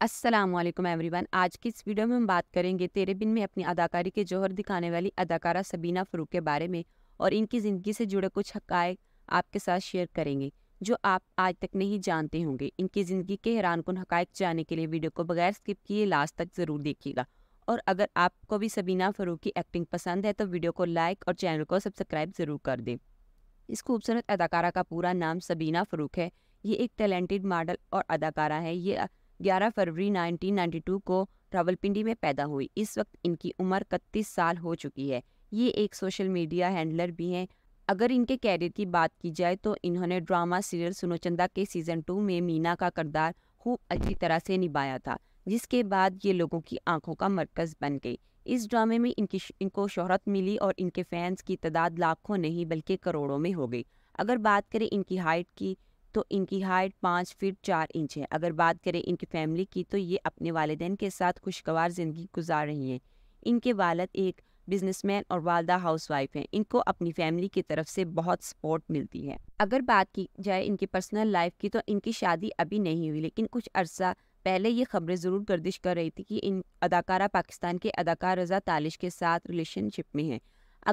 Aslam everyone आज की इस वीडियो में हम बात करेंगे तेरे बिन में अपनी अदाकारी के जौहर दिखाने वाली अदाकारा सबीना फ़रूक के बारे में और इनकी ज़िंदगी से जुड़े कुछ हक आपके साथ शेयर करेंगे जो आप आज तक नहीं जानते होंगे इनकी ज़िंदगी के हैरान कन हक़ जानने के लिए वीडियो को बगैर स्किप किए लास्ट तक ज़रूर देखिएगा और अगर आपको भी सबीना फ़रूक की एक्टिंग पसंद है तो वीडियो को लाइक और चैनल को सब्सक्राइब ज़रूर कर दें इस खूबसूरत अदाकारा का पूरा नाम सबीना फ़रूक है ये एक टैलेंटेड मॉडल और अदाकारा है ये 11 फरवरी 1992 को रावलपिंडी में पैदा हुई इस वक्त इनकी उम्र इकतीस साल हो चुकी है ये एक सोशल मीडिया हैंडलर भी हैं अगर इनके कैरियर की बात की जाए तो इन्होंने ड्रामा सीरियल सुनोचंदा के सीज़न टू में मीना का करदार खूब अच्छी तरह से निभाया था जिसके बाद ये लोगों की आंखों का मरकज़ बन गई इस ड्रामे में इनकी इनको शोहरत मिली और इनके फैंस की तादाद लाखों नहीं बल्कि करोड़ों में हो गई अगर बात करें इनकी हाइट की तो इनकी हाइट पाँच फीट चार इंच है अगर बात करें इनकी फैमिली की तो ये अपने वालदेन के साथ खुशगवार ज़िंदगी गुजार रही हैं इनके वालद एक बिजनेसमैन और वालदा हाउसवाइफ हैं इनको अपनी फैमिली की तरफ से बहुत सपोर्ट मिलती है अगर बात की जाए इनकी पर्सनल लाइफ की तो इनकी शादी अभी नहीं हुई लेकिन कुछ अरसा पहले ये खबरें ज़रूर गर्दिश कर रही थी कि इन अदाकारा पाकिस्तान के अदाकार रजा तालिश के साथ रिलेशनशिप में हैं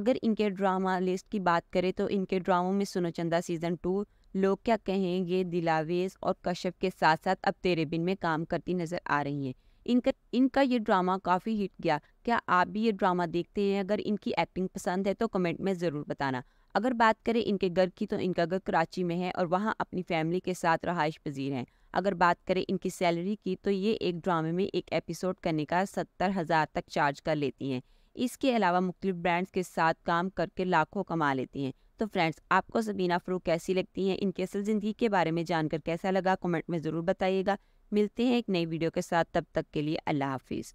अगर इनके ड्रामा लिस्ट की बात करें तो इनके ड्रामों में सुनो चंदा सीज़न टू लोग क्या कहेंगे दिलावेज और कश्यप के साथ साथ अब तेरे बिन में काम करती नजर आ रही हैं इनका इनका ये ड्रामा काफ़ी हिट गया क्या आप भी ये ड्रामा देखते हैं अगर इनकी एक्टिंग पसंद है तो कमेंट में ज़रूर बताना अगर बात करें इनके घर की तो इनका घर कराची में है और वहाँ अपनी फैमिली के साथ रहाइश पजीर हैं अगर बात करें इनकी सैलरी की तो ये एक ड्रामे में एक एपिसोड करने का सत्तर हज़ार तक चार्ज कर लेती हैं इसके अलावा मुख्तलिफ ब्रांड्स के साथ काम करके लाखों कमा लेती हैं तो फ्रेंड्स आपको सबीना फ्रूक कैसी लगती हैं इनके असल ज़िंदगी के बारे में जानकर कैसा लगा कमेंट में ज़रूर बताइएगा मिलते हैं एक नई वीडियो के साथ तब तक के लिए अल्लाह हाफिज़